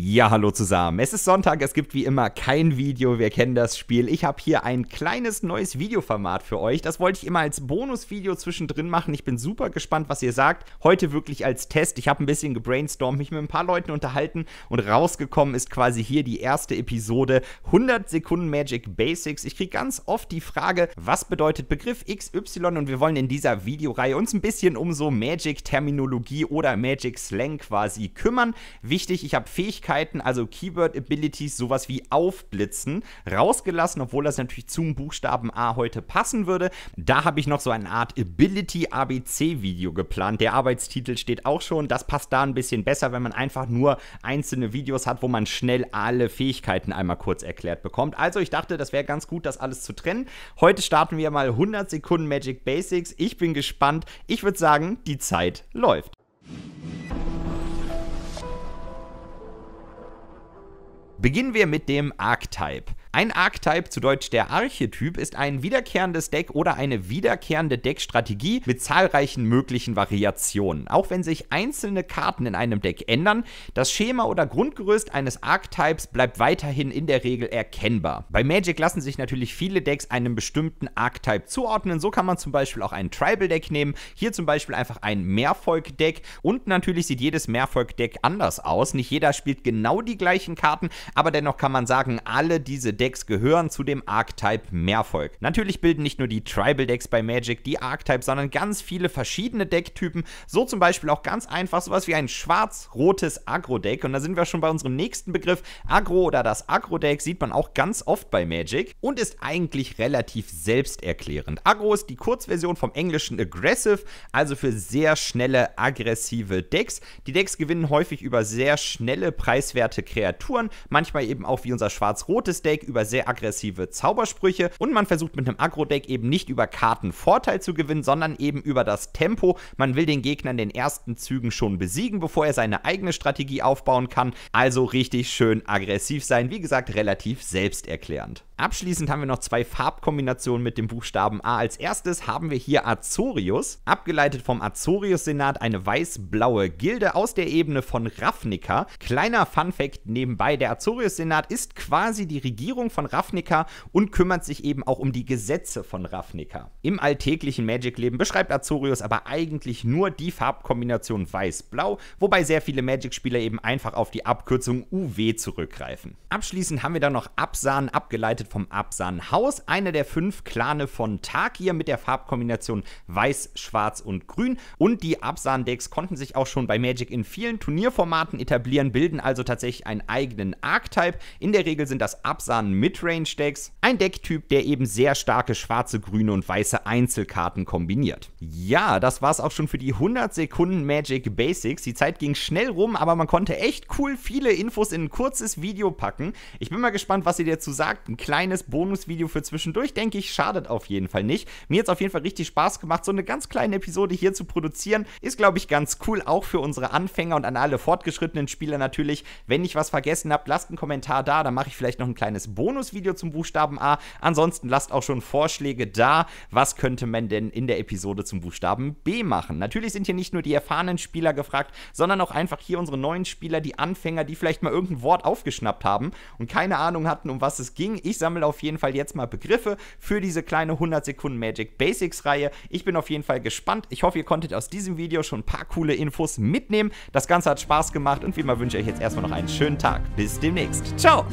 Ja, hallo zusammen. Es ist Sonntag, es gibt wie immer kein Video, wir kennen das Spiel. Ich habe hier ein kleines neues Videoformat für euch. Das wollte ich immer als Bonusvideo zwischendrin machen. Ich bin super gespannt, was ihr sagt. Heute wirklich als Test. Ich habe ein bisschen gebrainstormt, mich mit ein paar Leuten unterhalten und rausgekommen ist quasi hier die erste Episode 100 Sekunden Magic Basics. Ich kriege ganz oft die Frage, was bedeutet Begriff XY und wir wollen in dieser Videoreihe uns ein bisschen um so Magic-Terminologie oder Magic-Slang quasi kümmern. Wichtig, ich habe Fähigkeiten Fähigkeiten, also Keyword Abilities, sowas wie Aufblitzen, rausgelassen, obwohl das natürlich zum Buchstaben A heute passen würde. Da habe ich noch so eine Art Ability ABC Video geplant. Der Arbeitstitel steht auch schon. Das passt da ein bisschen besser, wenn man einfach nur einzelne Videos hat, wo man schnell alle Fähigkeiten einmal kurz erklärt bekommt. Also ich dachte, das wäre ganz gut, das alles zu trennen. Heute starten wir mal 100 Sekunden Magic Basics. Ich bin gespannt. Ich würde sagen, die Zeit läuft. Beginnen wir mit dem Archetype. Ein Archetype, zu Deutsch der Archetyp, ist ein wiederkehrendes Deck oder eine wiederkehrende Deckstrategie mit zahlreichen möglichen Variationen. Auch wenn sich einzelne Karten in einem Deck ändern, das Schema oder Grundgerüst eines Archetypes bleibt weiterhin in der Regel erkennbar. Bei Magic lassen sich natürlich viele Decks einem bestimmten Archetype zuordnen. So kann man zum Beispiel auch ein Tribal-Deck nehmen, hier zum Beispiel einfach ein Mehrvolk-Deck und natürlich sieht jedes Mehrvolk-Deck anders aus. Nicht jeder spielt genau die gleichen Karten, aber dennoch kann man sagen, alle diese Decks gehören zu dem Archetype Mehrvolk. Natürlich bilden nicht nur die Tribal Decks bei Magic die Archetype, sondern ganz viele verschiedene Decktypen. So zum Beispiel auch ganz einfach sowas wie ein schwarz-rotes Agro-Deck. Und da sind wir schon bei unserem nächsten Begriff. Agro oder das Agro-Deck sieht man auch ganz oft bei Magic und ist eigentlich relativ selbsterklärend. Agro ist die Kurzversion vom englischen Aggressive, also für sehr schnelle, aggressive Decks. Die Decks gewinnen häufig über sehr schnelle, preiswerte Kreaturen, manchmal eben auch wie unser schwarz-rotes Deck über sehr aggressive Zaubersprüche und man versucht mit einem Agro-Deck eben nicht über Karten Vorteil zu gewinnen, sondern eben über das Tempo. Man will den Gegner in den ersten Zügen schon besiegen, bevor er seine eigene Strategie aufbauen kann. Also richtig schön aggressiv sein. Wie gesagt, relativ selbsterklärend. Abschließend haben wir noch zwei Farbkombinationen mit dem Buchstaben A. Als erstes haben wir hier Azorius, abgeleitet vom Azorius-Senat, eine weiß-blaue Gilde aus der Ebene von Ravnica. Kleiner Funfact nebenbei, der Azorius-Senat ist quasi die Regierung von Ravnica und kümmert sich eben auch um die Gesetze von Ravnica. Im alltäglichen Magic-Leben beschreibt Azorius aber eigentlich nur die Farbkombination weiß-blau, wobei sehr viele Magic-Spieler eben einfach auf die Abkürzung UW zurückgreifen. Abschließend haben wir dann noch Absan, abgeleitet geleitet vom Absan-Haus, einer der fünf Klane von Takir mit der Farbkombination Weiß, Schwarz und Grün. Und die Absan-Decks konnten sich auch schon bei Magic in vielen Turnierformaten etablieren, bilden also tatsächlich einen eigenen Archetype. In der Regel sind das Absan Midrange-Decks, ein Decktyp, der eben sehr starke schwarze, grüne und weiße Einzelkarten kombiniert. Ja, das war's auch schon für die 100 Sekunden Magic Basics. Die Zeit ging schnell rum, aber man konnte echt cool viele Infos in ein kurzes Video packen. Ich bin mal gespannt, was ihr dazu sagt. Ein kleines kleines Bonusvideo für zwischendurch, denke ich, schadet auf jeden Fall nicht. Mir hat auf jeden Fall richtig Spaß gemacht, so eine ganz kleine Episode hier zu produzieren. Ist, glaube ich, ganz cool, auch für unsere Anfänger und an alle fortgeschrittenen Spieler natürlich. Wenn ich was vergessen habe, lasst einen Kommentar da, dann mache ich vielleicht noch ein kleines Bonusvideo zum Buchstaben A. Ansonsten lasst auch schon Vorschläge da, was könnte man denn in der Episode zum Buchstaben B machen. Natürlich sind hier nicht nur die erfahrenen Spieler gefragt, sondern auch einfach hier unsere neuen Spieler, die Anfänger, die vielleicht mal irgendein Wort aufgeschnappt haben und keine Ahnung hatten, um was es ging. Ich sage sammle auf jeden Fall jetzt mal Begriffe für diese kleine 100 Sekunden Magic Basics Reihe. Ich bin auf jeden Fall gespannt. Ich hoffe, ihr konntet aus diesem Video schon ein paar coole Infos mitnehmen. Das Ganze hat Spaß gemacht und wie immer wünsche ich euch jetzt erstmal noch einen schönen Tag. Bis demnächst. Ciao!